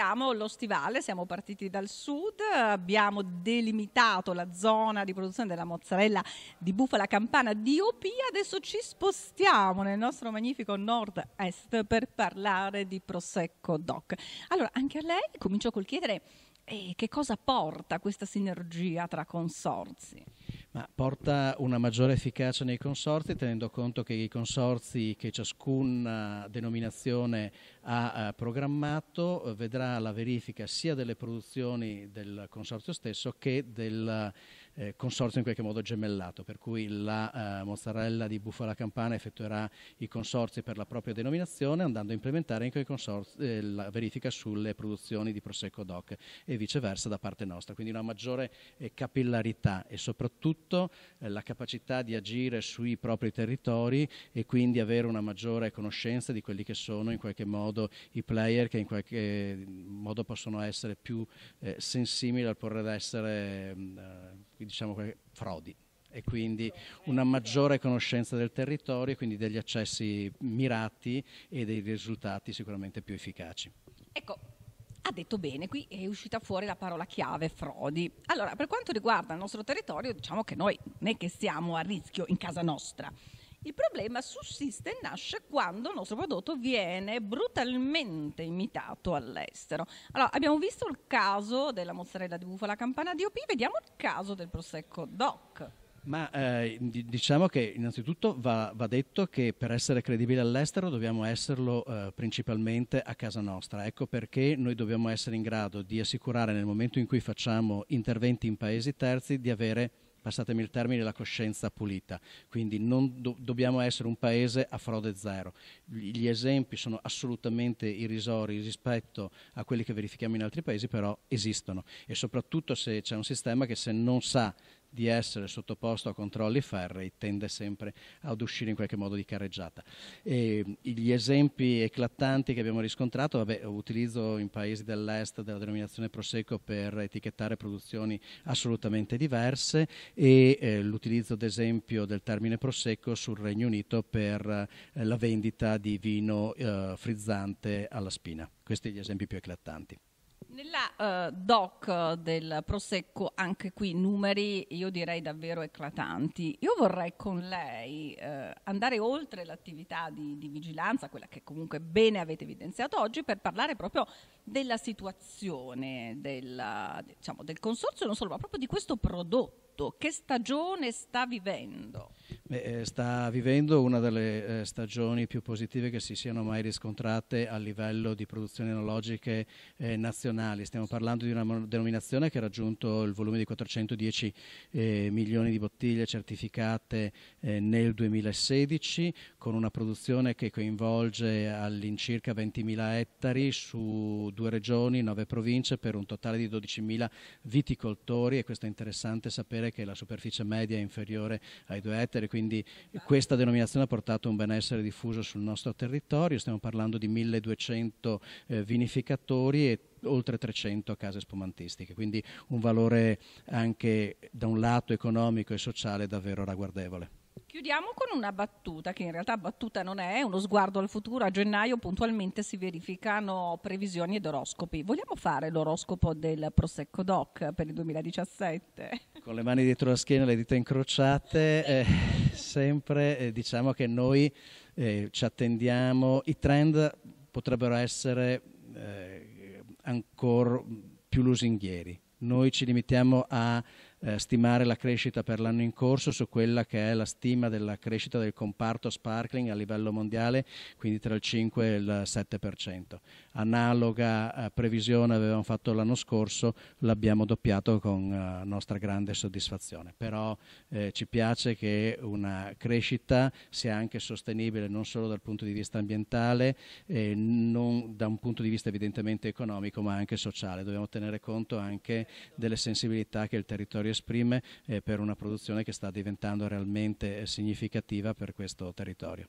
abbiamo lo stivale, siamo partiti dal sud, abbiamo delimitato la zona di produzione della mozzarella di bufala campana di Opia, adesso ci spostiamo nel nostro magnifico nord-est per parlare di Prosecco Doc. Allora, anche a lei comincio col chiedere eh, che cosa porta questa sinergia tra consorzi? Ma porta una maggiore efficacia nei consorzi tenendo conto che i consorzi che ciascuna eh, denominazione ha eh, programmato eh, vedrà la verifica sia delle produzioni del consorzio stesso che del, eh, consorzio in qualche modo gemellato, per cui la eh, mozzarella di Bufala Campana effettuerà i consorzi per la propria denominazione andando a implementare anche eh, la verifica sulle produzioni di Prosecco DOC e viceversa da parte nostra, quindi una maggiore eh, capillarità e soprattutto eh, la capacità di agire sui propri territori e quindi avere una maggiore conoscenza di quelli che sono in qualche modo i player che in qualche eh, modo possono essere più sensibili al porre ad essere mm, diciamo, frodi e quindi una maggiore conoscenza del territorio quindi degli accessi mirati e dei risultati sicuramente più efficaci. Ecco, ha detto bene, qui è uscita fuori la parola chiave frodi. Allora, per quanto riguarda il nostro territorio, diciamo che noi non è che siamo a rischio in casa nostra. Il problema sussiste e nasce quando il nostro prodotto viene brutalmente imitato all'estero. Allora, abbiamo visto il caso della mozzarella di bufala campana di OP, vediamo il caso del prosecco DOC. Ma eh, diciamo che innanzitutto va, va, detto che per essere credibili all'estero dobbiamo esserlo eh, principalmente a casa nostra. Ecco perché noi dobbiamo essere in grado di assicurare nel momento in cui facciamo interventi in paesi terzi di avere passatemi il termine, la coscienza pulita. Quindi non do dobbiamo essere un paese a frode zero. Gli esempi sono assolutamente irrisori rispetto a quelli che verifichiamo in altri paesi, però esistono. E soprattutto se c'è un sistema che se non sa di essere sottoposto a controlli ferrei tende sempre ad uscire in qualche modo di carreggiata. E gli esempi eclatanti che abbiamo riscontrato, vabbè, utilizzo in paesi dell'est della denominazione Prosecco per etichettare produzioni assolutamente diverse e eh, l'utilizzo ad esempio del termine Prosecco sul Regno Unito per eh, la vendita di vino eh, frizzante alla spina. Questi sono gli esempi più eclatanti. Nella uh, doc del Prosecco, anche qui numeri io direi davvero eclatanti. Io vorrei con lei uh, andare oltre l'attività di, di, vigilanza, quella che comunque bene avete evidenziato oggi, per parlare proprio della situazione della, diciamo, del consorzio, non solo, ma proprio di questo prodotto. Che stagione sta vivendo? eh, sta vivendo una delle eh, stagioni più positive che si siano mai riscontrate a livello di produzioni enologiche eh, nazionali. Stiamo parlando di una denominazione che ha raggiunto il volume di 410 eh, milioni di bottiglie certificate eh, nel 2016 con una produzione che coinvolge all'incirca 20.000 ettari su due regioni, nove province per un totale di 12.000 viticoltori e questo è interessante sapere che la superficie media è inferiore ai 2 ettari, quindi questa denominazione ha portato un benessere diffuso sul nostro territorio, stiamo parlando di 1200 eh, vinificatori e oltre 300 case spumantistiche, quindi un valore anche da un lato economico e sociale davvero ragguardevole. Chiudiamo con una battuta, che in realtà battuta non è, uno sguardo al futuro. A gennaio puntualmente si verificano previsioni ed oroscopi. Vogliamo fare l'oroscopo del Prosecco Doc per il 2017? con le mani dietro la schiena, le dita incrociate, eh, sempre eh, diciamo che noi eh, ci attendiamo, i trend potrebbero essere eh, ancora più lusinghieri. Noi ci limitiamo a eh, stimare la crescita per l'anno in corso su quella che è la stima della crescita del comparto sparkling a livello mondiale, quindi tra il 5 e il 7%. Analoga eh, previsione avevamo fatto l'anno scorso, l'abbiamo doppiato con eh, nostra grande soddisfazione, però eh, ci piace che una crescita sia anche sostenibile non solo dal punto di vista ambientale, non da un punto di vista evidentemente economico, ma anche sociale. Dobbiamo tenere conto anche delle sensibilità che il territorio esprime eh, per una produzione che sta diventando realmente eh, significativa per questo territorio.